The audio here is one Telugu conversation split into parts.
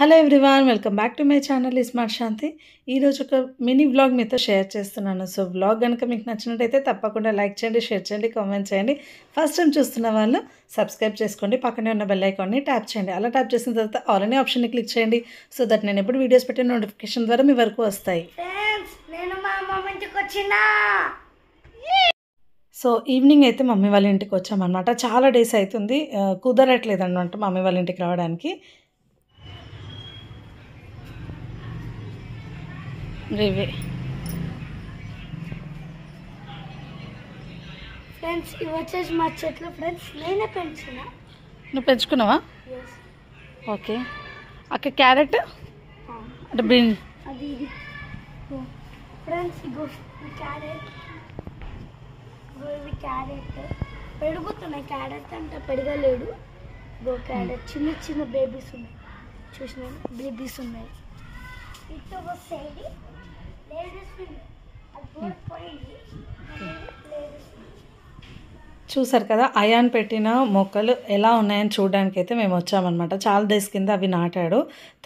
Hello everyone welcome back to my channel smart Shanti ఈరోజు ఒక మినీ వ్లాగ్ మీతో షేర్ చేస్తున్నాను సో వ్లాగ్ కనుక మీకు నచ్చినట్టయితే తప్పకుండా లైక్ చేయండి షేర్ చేయండి కామెంట్ చేయండి ఫస్ట్ టైం చూస్తున్న వాళ్ళు సబ్స్క్రైబ్ చేసుకోండి పక్కనే ఉన్న బెల్ ఐకాన్ని ట్యాప్ చేయండి అలా ట్యాప్ చేసిన తర్వాత ఆల్రెడీ ఆప్షన్ని క్లిక్ చేయండి సో దట్ నేను ఎప్పుడు వీడియోస్ పెట్టిన నోటిఫికేషన్ ద్వారా మీ వరకు వస్తాయి నేను మా ఇంటికి సో ఈవినింగ్ అయితే మమ్మీ వాళ్ళ ఇంటికి వచ్చామన్నమాట చాలా డేస్ అవుతుంది కుదరట్లేదు అనమాట మమ్మీ వాళ్ళ ఇంటికి రావడానికి ఇవే ఫ్రెండ్స్ ఇవి వచ్చేసి మా చెట్లు ఫ్రెండ్స్ నేనే పెంచిన నువ్వు పెంచుకున్నావా ఓకే అక్కడ క్యారెట్ అంటే బీన్ అది ఇది ఫ్రెండ్స్ ఇగో క్యారెట్ ఇవి క్యారెట్ పెడుగుతున్నాయి క్యారెట్ అంటే పెడగలేడు గో క్యారెట్ చిన్న చిన్న బేబీస్ ఉన్నాయి చూసినా బేబీస్ ఉన్నాయి ఇటు లేడీస్ hmm. చూసారు కదా అయాన్ పెట్టిన మొక్కలు ఎలా ఉన్నాయని చూడడానికి అయితే మేము వచ్చామన్నమాట చాలా డేస్ కింద అవి నాటాడు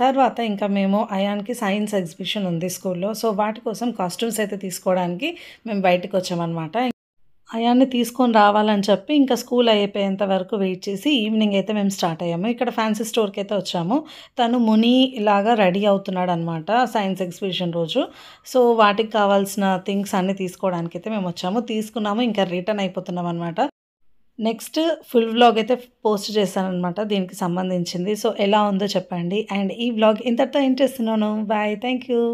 తర్వాత ఇంకా మేము అయాన్కి సైన్స్ ఎగ్జిబిషన్ ఉంది స్కూల్లో సో వాటి కోసం కాస్ట్యూమ్స్ అయితే తీసుకోవడానికి మేము బయటకు వచ్చామన్నమాట అయాన్ని తీసుకొని రావాలని చెప్పి ఇంకా స్కూల్ అయిపోయేంత వరకు వెయిట్ చేసి ఈవినింగ్ అయితే మేము స్టార్ట్ అయ్యాము ఇక్కడ ఫ్యాన్సీ స్టోర్కి అయితే వచ్చాము తను ముని లాగా రెడీ అవుతున్నాడు అనమాట సైన్స్ ఎగ్జిబిషన్ రోజు సో వాటికి కావాల్సిన థింగ్స్ అన్నీ తీసుకోవడానికి అయితే మేము వచ్చాము తీసుకున్నాము ఇంకా రిటర్న్ అయిపోతున్నాం అనమాట నెక్స్ట్ ఫుల్ వ్లాగ్ అయితే పోస్ట్ చేశానమాట దీనికి సంబంధించింది సో ఎలా ఉందో చెప్పండి అండ్ ఈ వ్లాగ్ ఇంతటితో ఏం చేస్తున్నాను బాయ్ థ్యాంక్ యూ